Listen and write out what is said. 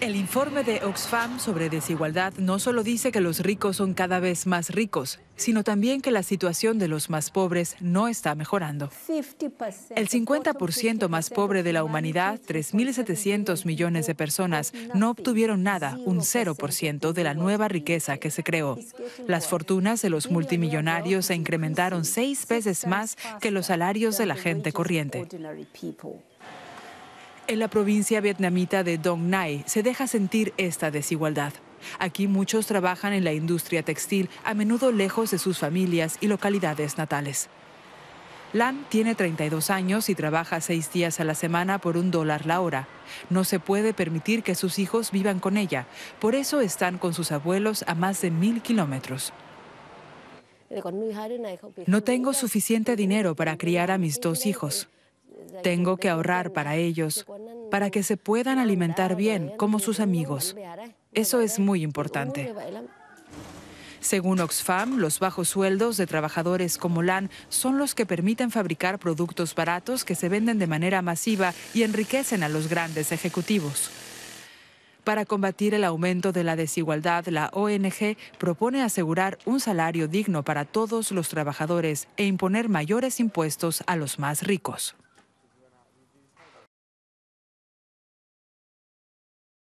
El informe de Oxfam sobre desigualdad no solo dice que los ricos son cada vez más ricos, sino también que la situación de los más pobres no está mejorando. El 50% más pobre de la humanidad, 3.700 millones de personas, no obtuvieron nada, un 0% de la nueva riqueza que se creó. Las fortunas de los multimillonarios se incrementaron seis veces más que los salarios de la gente corriente en la provincia vietnamita de Dong Nai se deja sentir esta desigualdad. Aquí muchos trabajan en la industria textil, a menudo lejos de sus familias y localidades natales. Lan tiene 32 años y trabaja seis días a la semana por un dólar la hora. No se puede permitir que sus hijos vivan con ella, por eso están con sus abuelos a más de mil kilómetros. No tengo suficiente dinero para criar a mis dos hijos. Tengo que ahorrar para ellos, para que se puedan alimentar bien, como sus amigos. ¿eh? Eso es muy importante. Según Oxfam, los bajos sueldos de trabajadores como LAN son los que permiten fabricar productos baratos que se venden de manera masiva y enriquecen a los grandes ejecutivos. Para combatir el aumento de la desigualdad, la ONG propone asegurar un salario digno para todos los trabajadores e imponer mayores impuestos a los más ricos.